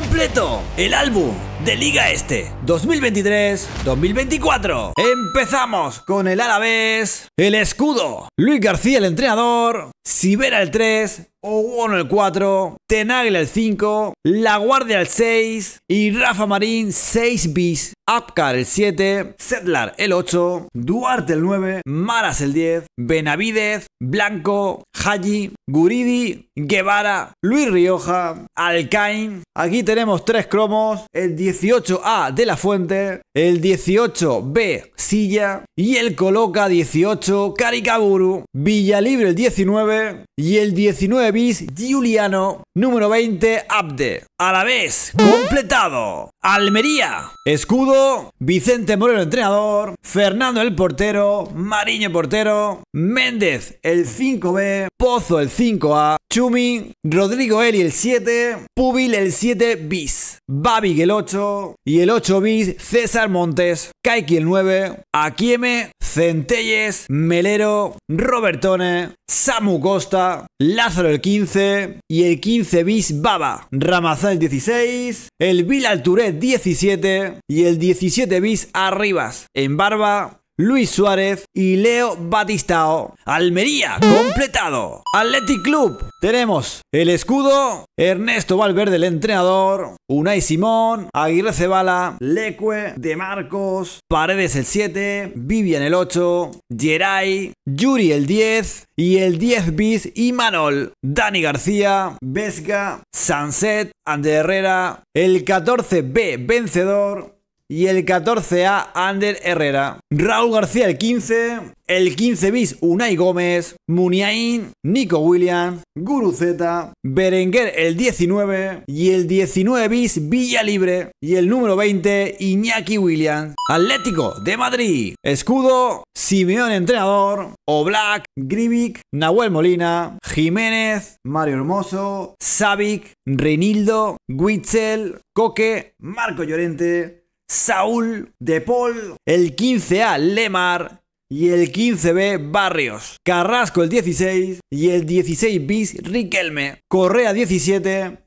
completo, el álbum de Liga Este 2023-2024. Empezamos con el Alavés, el escudo, Luis García el entrenador, Sibera el 3, Oguono el 4, Tenagle el 5, La Guardia el 6 y Rafa Marín 6 bis, Apcar el 7, Sedlar el 8, Duarte el 9, Maras el 10, Benavidez, Blanco, Haji, Guridi, Guevara, Luis Rioja, Alcain Aquí tenemos tres cromos, el 18A de la fuente, el 18B Silla y el Coloca 18 Caricaburu, Villalibre el 19 y el 19 bis Giuliano, número 20 Abde. A la vez, completado. Almería, escudo, Vicente Moreno entrenador, Fernando el portero, Mariño portero, Méndez el 5B, Pozo el 5A, Chumi, Rodrigo Eli el 7, Pubil el 7 bis, Babig el 8 y el 8 bis, César Montes, Kaiki el 9, Akieme, Centelles, Melero, Robertone, Samu Costa, Lázaro el 15 y el 15 bis Baba, Ramazán el 16, el Bilal Touré 17 y el 17 bis Arribas, en Barba, Luis Suárez y Leo Batistao. Almería, completado. Athletic Club, tenemos el escudo, Ernesto Valverde, el entrenador, Unai Simón, Aguirre Cebala, Leque, De Marcos, Paredes el 7, Vivian el 8, Geray, Yuri el 10 y el 10 bis y Manol, Dani García, Vesga, Sanset, Ander Herrera, el 14B vencedor, y el 14A, Ander Herrera. Raúl García, el 15. El 15 bis, Unai Gómez. Muniain, Nico Williams. Guruzeta. Berenguer, el 19. Y el 19 bis, Villa Libre. Y el número 20, Iñaki Williams. Atlético de Madrid. Escudo, Simeón entrenador. Oblak, grivic Nahuel Molina. Jiménez, Mario Hermoso. Savic, Renildo, Witzel, Coque, Marco Llorente. Saúl de Paul, el 15A Lemar y el 15B Barrios, Carrasco el 16 y el 16 bis Riquelme, Correa 17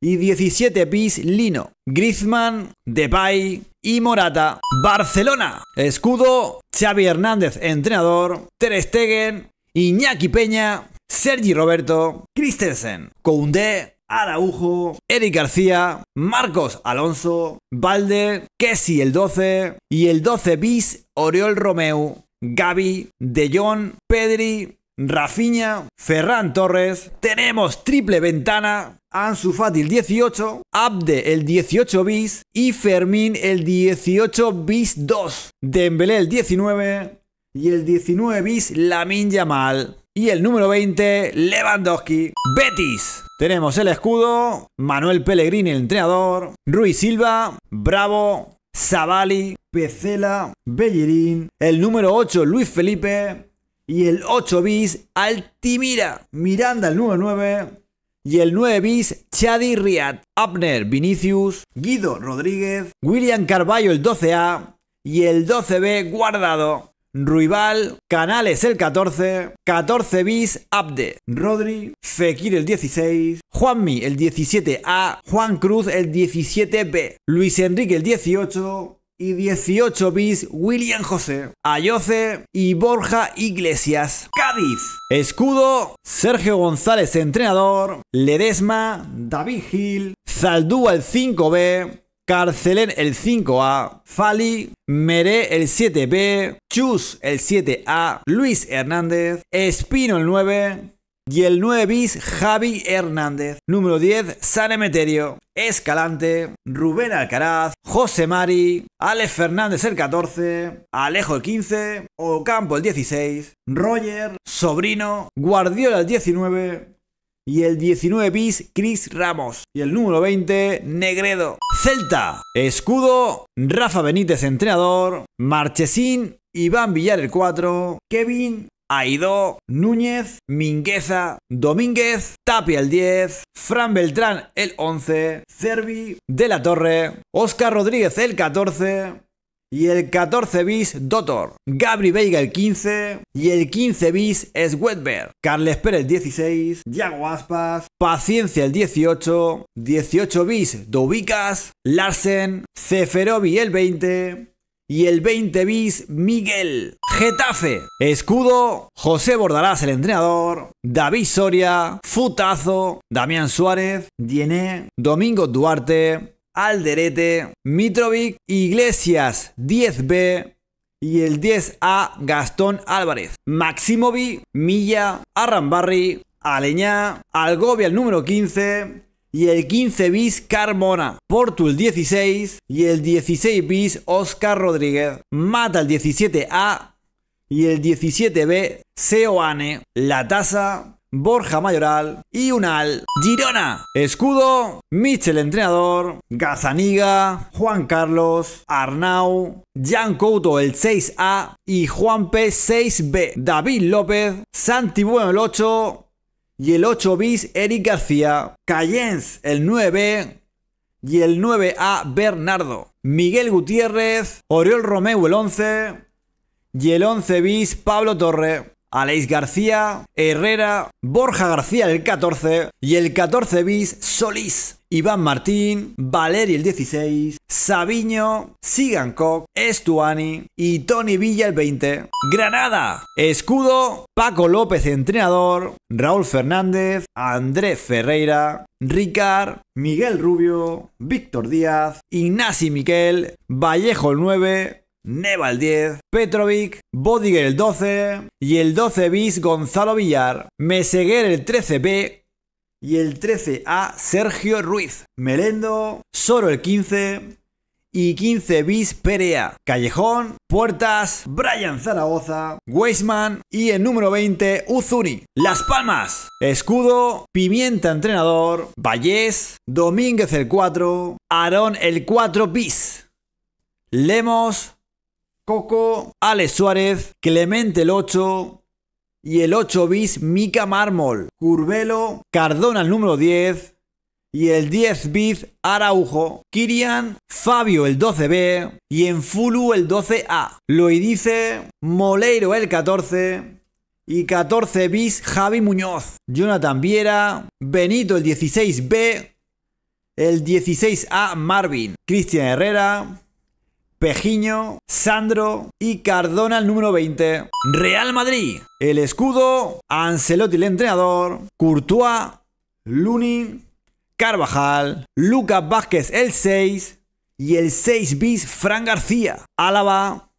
y 17 bis Lino, Griezmann, Depay y Morata. Barcelona, escudo Xavi Hernández entrenador, Ter Stegen, Iñaki Peña, Sergi Roberto, Christensen, Koundé, Araujo, Eric García, Marcos Alonso, Valde, Kessi el 12 y el 12 bis Oriol Romeu, Gaby, De Jong, Pedri, Rafinha, Ferran Torres. Tenemos triple ventana. Ansu Fati el 18, Abde el 18 bis y Fermín el 18 bis 2. Dembélé el 19 y el 19 bis Lamin Yamal y el número 20 Lewandowski. Betis. Tenemos el escudo, Manuel Pellegrini, el entrenador, Ruiz Silva, Bravo, Zavali, Pecela, Bellerín, el número 8, Luis Felipe, y el 8 bis, Altimira, Miranda, el número 9, y el 9 bis, Chadi Riad, Abner Vinicius, Guido Rodríguez, William Carballo, el 12A, y el 12B, Guardado. Ruibal, Canales el 14, 14 bis, Abde, Rodri, Fekir el 16, Juanmi el 17A, Juan Cruz el 17B, Luis Enrique el 18, y 18 bis William José, Ayoce y Borja Iglesias. Cádiz. Escudo, Sergio González entrenador, Ledesma, David Gil, Zaldúa el 5B, Carcelén el 5A, Fali, Meré el 7B, Chus el 7A, Luis Hernández, Espino el 9 y el 9 bis Javi Hernández. Número 10 San Emeterio, Escalante, Rubén Alcaraz, José Mari, Alex Fernández el 14, Alejo el 15, Ocampo el 16, Roger, Sobrino, Guardiola el 19, y el 19 bis, Chris Ramos. Y el número 20, Negredo. Celta. Escudo, Rafa Benítez, entrenador. Marchesín, Iván Villar, el 4. Kevin Aidó, Núñez, Mingueza, Domínguez, Tapia el 10, Fran Beltrán el 11, Cervi, De la Torre, Oscar Rodríguez el 14, y el 14 bis, Dotor. Gabri Veiga el 15. Y el 15 bis es Carles Pérez el 16. Yago Aspas. Paciencia el 18. 18 bis, Dovicas. Larsen. Ceferovi el 20. Y el 20 bis, Miguel. Getafe. Escudo, José Bordalás el entrenador. David Soria. Futazo. Damián Suárez. Diené. Domingo Duarte. Alderete, Mitrovic, Iglesias 10B y el 10A Gastón Álvarez, Maximovi, Milla, Arrambarri, Aleñá, Algovia el número 15 y el 15 bis Carmona, Portul 16 y el 16 bis Oscar Rodríguez, Mata el 17A y el 17B Seoane, La Taza, Borja Mayoral y Unal Girona. Escudo, Michel entrenador, Gazaniga, Juan Carlos, Arnau, Jan Couto el 6A y Juan P 6B, David López, Santi Bueno el 8 y el 8 bis Eric García, Cayens el 9 b y el 9A Bernardo, Miguel Gutiérrez, Oriol Romeu el 11 y el 11 bis Pablo Torre. Aleix García, Herrera, Borja García el 14 y el 14 bis Solís, Iván Martín, Valeri el 16, Sabiño, Sigan Estuani y Tony Villa el 20. Granada, escudo, Paco López entrenador, Raúl Fernández, Andrés Ferreira, Ricard, Miguel Rubio, Víctor Díaz, Ignasi Miquel, Vallejo el 9, Neva el 10, Petrovic, Bodiger el 12 y el 12 bis Gonzalo Villar, Meseguer el 13B y el 13A Sergio Ruiz, Melendo, Soro el 15 y 15 bis Perea, Callejón, Puertas, Brian Zaragoza, Weisman y el número 20 Uzuni. Las Palmas, Escudo, Pimienta entrenador, Vallés, Domínguez el 4, Aarón el 4 bis. Lemos, Coco, Ale Suárez, Clemente el 8 y el 8 bis Mica Mármol, Curvelo, Cardona el número 10 y el 10 bis Araujo, Kirian, Fabio el 12B y Enfulu el 12A, Loidice, Moleiro el 14 y 14 bis Javi Muñoz, Jonathan Viera, Benito el 16B, el 16A Marvin, Cristian Herrera, Pejiño, Sandro y Cardona el número 20. Real Madrid, el escudo, Ancelotti el entrenador, Courtois, Luni, Carvajal, Lucas Vázquez el 6 y el 6 bis Fran García, Álava,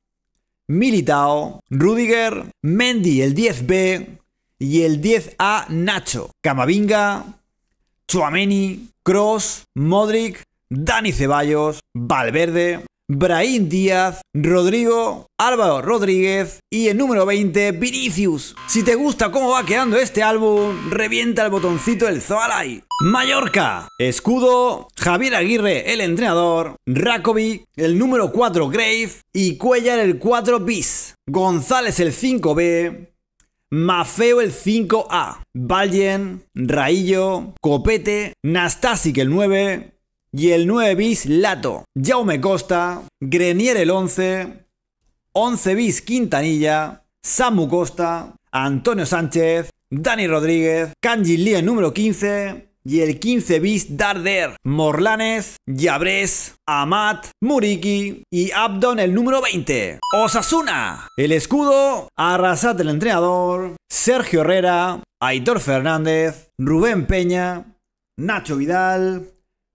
Militao, Rudiger, Mendy el 10B y el 10A Nacho, Camavinga, Chuameni, Cross, Modric, Dani Ceballos, Valverde, Brahim Díaz, Rodrigo, Álvaro Rodríguez y el número 20, Vinicius. Si te gusta cómo va quedando este álbum, revienta el botoncito del Zoalai. Mallorca, Escudo, Javier Aguirre, el entrenador, Rakovic, el número 4, Grave y Cuellar el 4 bis. González el 5B, Mafeo el 5A, Valjen, Raillo, Copete, Nastasic el 9, y el 9 bis, Lato, Jaume Costa, Grenier el 11, 11 bis, Quintanilla, Samu Costa, Antonio Sánchez, Dani Rodríguez, Kanji Lee el número 15 y el 15 bis Darder, Morlanes, Yabres, Amat, Muriki y Abdon el número 20. Osasuna, el escudo, Arrasat el entrenador, Sergio Herrera, Aitor Fernández, Rubén Peña, Nacho Vidal,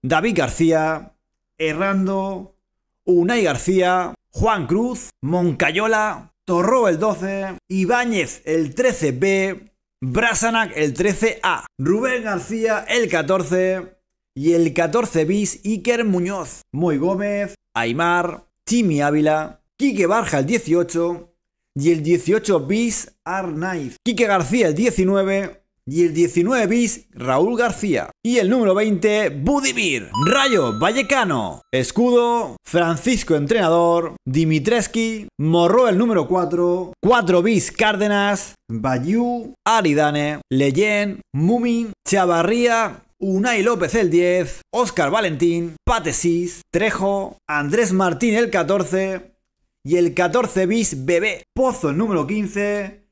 David García, Errando, Unai García, Juan Cruz, Moncayola, Torró el 12, Ibáñez el 13B, Brasanac el 13A, Rubén García el 14 y el 14 bis Iker Muñoz, Moy Gómez, Aymar, Timi Ávila, Quique Barja el 18 y el 18 bis Arnaiz, Quique García el 19, y el 19 bis, Raúl García. Y el número 20, Budimir. Rayo Vallecano. Escudo, Francisco Entrenador, Dimitreski. Morró el número 4. 4 bis, Cárdenas. Bayú, Aridane, Leyen, Mumin, Chavarría, Unai López el 10, Óscar Valentín, Patesis, Trejo, Andrés Martín el 14 y el 14 bis Bebé, Pozo el número 15,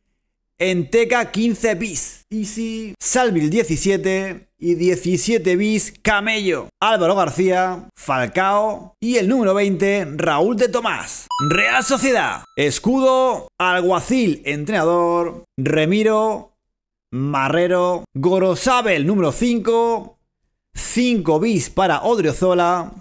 Enteca 15 bis, Easy, Salvil 17 y 17 bis Camello, Álvaro García, Falcao y el número 20 Raúl de Tomás. Real Sociedad, Escudo, Alguacil, entrenador, Remiro, Marrero, Gorosabel número 5, 5 bis para Odriozola,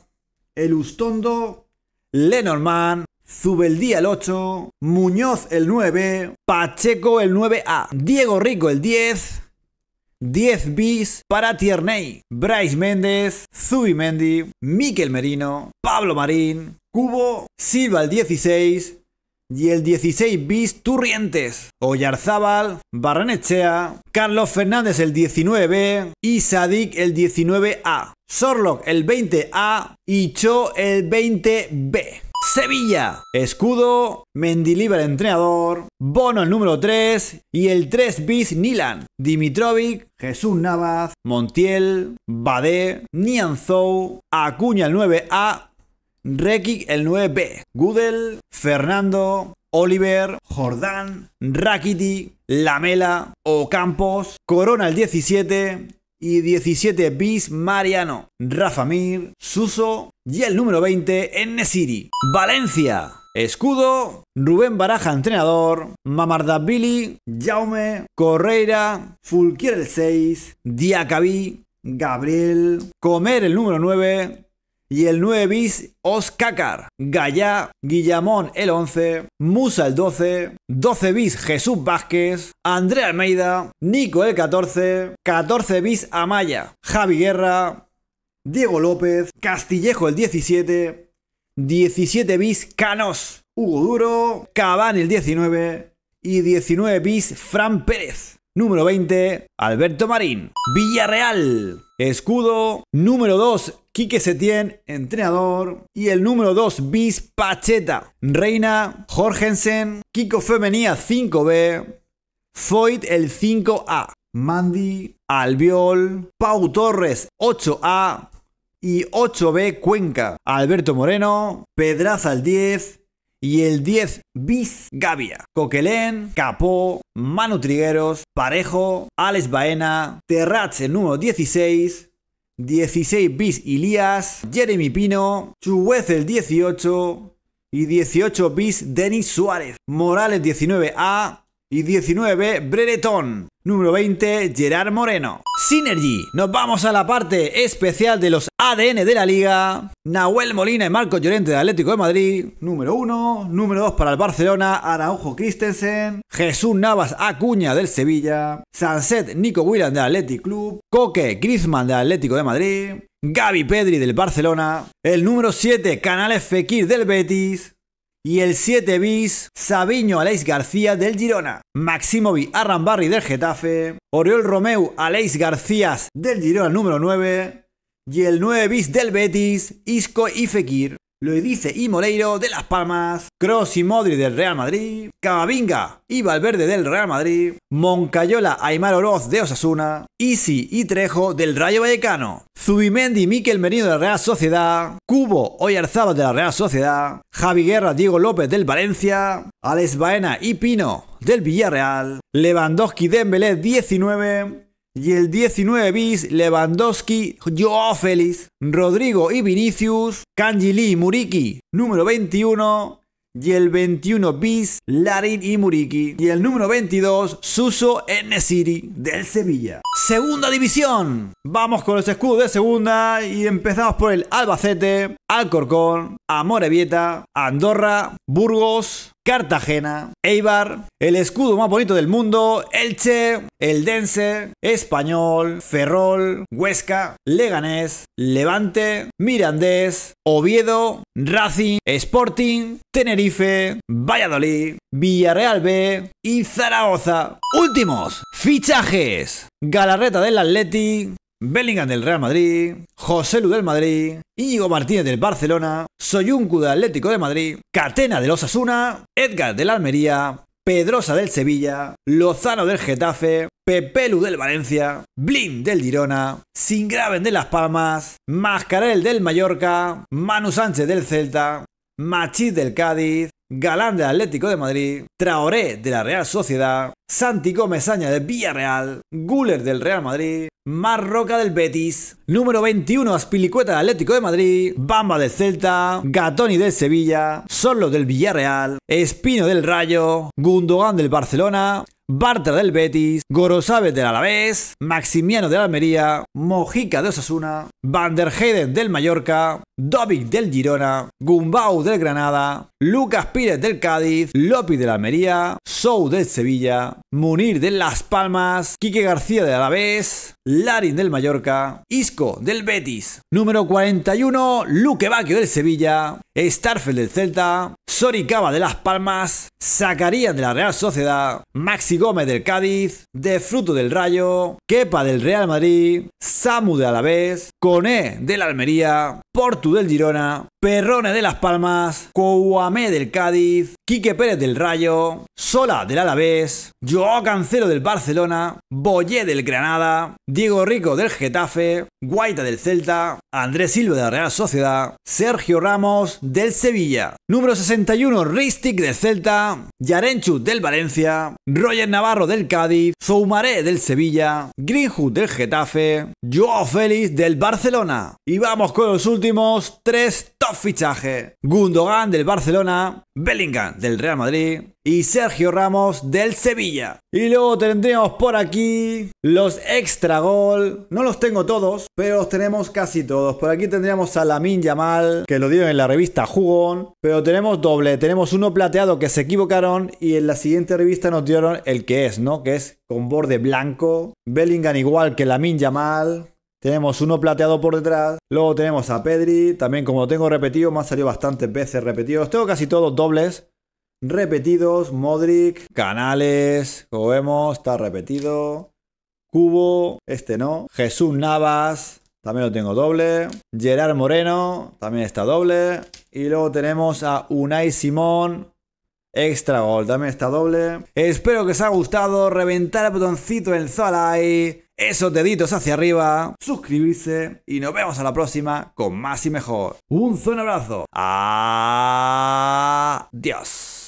Elustondo, Lenormand, Zubeldía el 8, Muñoz el 9, Pacheco el 9A, Diego Rico el 10, 10 bis para Tierney, Bryce Méndez, Zubimendi, Miquel Merino, Pablo Marín, Cubo, Silva el 16 y el 16 bis Turrientes, Oyarzábal, Barrenechea, Carlos Fernández el 19B y Sadik el 19A, Sorlock el 20A y Cho el 20B. Sevilla. Escudo, Mendilibar el entrenador, Bono el número 3 y el 3 bis Nilan. Dimitrovic, Jesús Navas, Montiel, Badé, Nianzou, Acuña el 9A, Rekik el 9B, Gudel, Fernando, Oliver, Jordán, Rakiti, Lamela, Ocampos, Corona el 17, y 17 Bis Mariano, Rafamir, Suso y el número 20 city Valencia. Escudo, Rubén Baraja, entrenador, Mamardabili, Jaume, Correira, Fulquier el 6, Diacabí, Gabriel, Comer el número 9, y el 9 bis Oscacar, Gallá, Guillamón el 11, Musa el 12, 12 bis Jesús Vázquez, André Almeida, Nico el 14, 14 bis Amaya, Javi Guerra, Diego López, Castillejo el 17, 17 bis Canos, Hugo Duro, Cabán el 19 y 19 bis Fran Pérez. Número 20, Alberto Marín. Villarreal. Escudo. Número 2, Quique Setién, entrenador. Y el número 2, Bis Pacheta. Reina, Jorgensen, Kiko Femenía 5B, Foyt el 5A, Mandy, Albiol, Pau Torres 8A y 8B Cuenca, Alberto Moreno, Pedraza el 10, y el 10 bis Gavia, Coquelén, Capó, Manu Trigueros, Parejo, Alex Baena, Terratz el número 16, 16 bis Ilías, Jeremy Pino, Chuguez el 18 y 18 bis Denis Suárez, Morales 19A y 19B Número 20, Gerard Moreno. Synergy. Nos vamos a la parte especial de los ADN de la liga. Nahuel Molina y Marco Llorente de Atlético de Madrid. Número 1. Número 2 para el Barcelona, Araujo Christensen. Jesús Navas Acuña del Sevilla. Sanset Nico William de Atlético Club. Coque Griezmann de Atlético de Madrid. Gaby Pedri del Barcelona. El número 7, Canales Fekir del Betis. Y el 7 bis, Sabiño Aleix García del Girona, Maximovi Arrambarri del Getafe, Oriol Romeu Aleix García del Girona número 9, y el 9 bis del Betis, Isco y Fekir lo dice y Moreiro de Las Palmas, Cross y Modri del Real Madrid, cavavinga y Valverde del Real Madrid, Moncayola, Aymar Oroz de Osasuna, Isi y Trejo del Rayo Vallecano, Zubimendi y Miquel Merino de la Real Sociedad, Cubo Oyarzábal de la Real Sociedad, Javi Guerra, Diego López del Valencia, Alex Baena y Pino del Villarreal, Lewandowski Dembélé 19, y el 19 bis, Lewandowski, Joao Félix, Rodrigo y Vinicius, Kanji Lee y Muriki. Número 21, y el 21 bis Larin y Muriki y el número 22 Suso N. del Sevilla. Segunda división. Vamos con los escudos de segunda y empezamos por el Albacete, Alcorcón, Amorevieta, Andorra, Burgos, Cartagena, Eibar, el escudo más bonito del mundo, Elche, Eldense, Español, Ferrol, Huesca, Leganés, Levante, Mirandés, Oviedo, Racing, Sporting, Tenerife, Valladolid, Villarreal B y Zaragoza. Últimos fichajes. Galarreta del Atleti, Bellingham del Real Madrid, José Lu del Madrid, Íñigo Martínez del Barcelona, Soyuncu del Atlético de Madrid, Catena del Osasuna, Edgar del Almería, Pedrosa del Sevilla, Lozano del Getafe, Pepelu del Valencia, Blin del Girona, Singraven de Las Palmas, Mascarel del Mallorca, Manu Sánchez del Celta, Machiz del Cádiz, Galán del Atlético de Madrid, Traoré de la Real Sociedad, Santi Aña de Villarreal, Guller del Real Madrid, Marroca del Betis, número 21 Aspilicueta del Atlético de Madrid, Bamba del Celta, Gatoni del Sevilla, Sorlo del Villarreal, Espino del Rayo, Gundogan del Barcelona, Bartra del Betis, Gorosabe del Alavés, Maximiano de Almería, Mojica de Osasuna, Van der del Mallorca, Dovic del Girona, Gumbau del Granada, Lucas Pires del Cádiz, Lopi la Almería, Sou del Sevilla, Munir de Las Palmas, Quique García de Alavés, Larin del Mallorca, Isco del Betis, número 41, Luque Baquio del Sevilla, Starfield del Celta, Soricaba de Las Palmas, Zacarías de la Real Sociedad, Maxi Gómez del Cádiz, De Fruto del Rayo, Kepa del Real Madrid, Samu de Alavés, Coné la Almería, Portu del Girona Perrone de Las Palmas, Kouamé del Cádiz, Quique Pérez del Rayo, Sola del Alavés, Joao Cancelo del Barcelona, Boyé del Granada, Diego Rico del Getafe, Guaita del Celta, Andrés Silva de la Real Sociedad, Sergio Ramos del Sevilla, número 61 Ristic del Celta, Yarenchu del Valencia, Roger Navarro del Cádiz, Zoumaré del Sevilla, Grinjut del Getafe, Joao Félix del Barcelona. Y vamos con los últimos tres fichaje. Gundogan del Barcelona, Bellingham del Real Madrid y Sergio Ramos del Sevilla. Y luego tendríamos por aquí los extra gol. No los tengo todos, pero los tenemos casi todos. Por aquí tendríamos a Lamin Yamal, que lo dieron en la revista Jugón. Pero tenemos doble. Tenemos uno plateado que se equivocaron y en la siguiente revista nos dieron el que es, ¿no? Que es con borde blanco. Bellingham igual que Lamin Yamal. Tenemos uno plateado por detrás. Luego tenemos a Pedri. También como tengo repetido, me han salido bastantes veces repetidos. Tengo casi todos dobles. Repetidos. Modric. Canales. Como vemos, está repetido. Cubo. Este no. Jesús Navas. También lo tengo doble. Gerard Moreno. También está doble. Y luego tenemos a Unai Simón. Extra gol. También está doble. Espero que os haya gustado. Reventar el botoncito en Zalai esos deditos hacia arriba, suscribirse y nos vemos a la próxima con más y mejor. Un fuerte abrazo. Adiós.